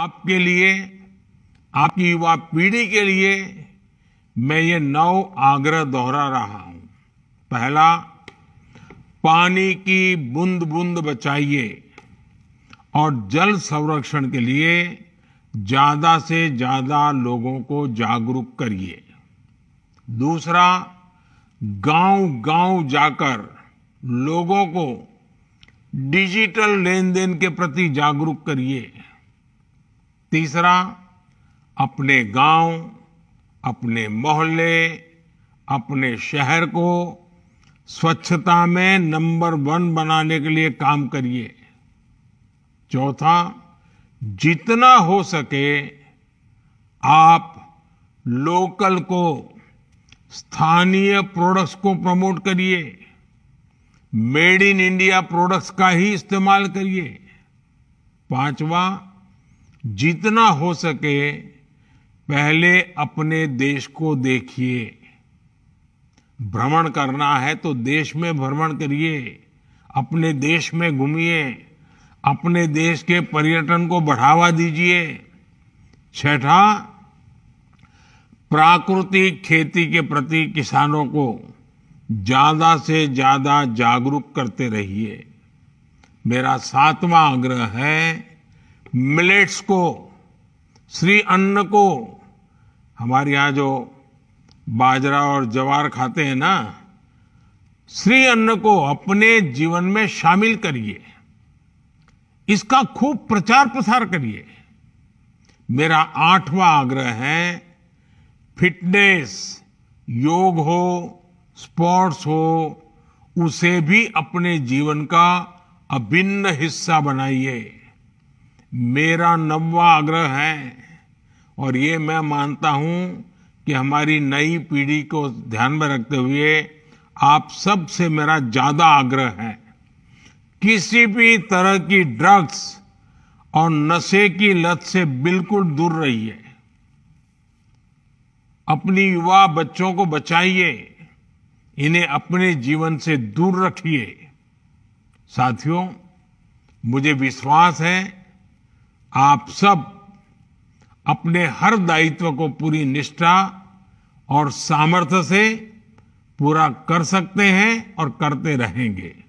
आपके लिए आपकी युवा पीढ़ी के लिए मैं ये नौ आग्रह दोहरा रहा हूं पहला पानी की बूंद बूंद बचाइए और जल संरक्षण के लिए ज्यादा से ज्यादा लोगों को जागरूक करिए दूसरा गांव गांव जाकर लोगों को डिजिटल लेन देन के प्रति जागरूक करिए तीसरा अपने गांव, अपने मोहल्ले अपने शहर को स्वच्छता में नंबर वन बनाने के लिए काम करिए चौथा जितना हो सके आप लोकल को स्थानीय प्रोडक्ट्स को प्रमोट करिए मेड इन इंडिया प्रोडक्ट्स का ही इस्तेमाल करिए पांचवा जितना हो सके पहले अपने देश को देखिए भ्रमण करना है तो देश में भ्रमण करिए अपने देश में घूमिए अपने देश के पर्यटन को बढ़ावा दीजिए छठा प्राकृतिक खेती के प्रति किसानों को ज्यादा से ज्यादा जागरूक करते रहिए मेरा सातवां आग्रह है मिलेट्स को श्री अन्न को हमारे यहाँ जो बाजरा और जवार खाते हैं ना श्री अन्न को अपने जीवन में शामिल करिए इसका खूब प्रचार प्रसार करिए मेरा आठवां आग्रह है फिटनेस योग हो स्पोर्ट्स हो उसे भी अपने जीवन का अभिन्न हिस्सा बनाइए मेरा नवा आग्रह है और ये मैं मानता हूँ कि हमारी नई पीढ़ी को ध्यान में रखते हुए आप सब से मेरा ज़्यादा आग्रह है किसी भी तरह की ड्रग्स और नशे की लत से बिल्कुल दूर रहिए अपनी युवा बच्चों को बचाइए इन्हें अपने जीवन से दूर रखिए साथियों मुझे विश्वास है आप सब अपने हर दायित्व को पूरी निष्ठा और सामर्थ्य से पूरा कर सकते हैं और करते रहेंगे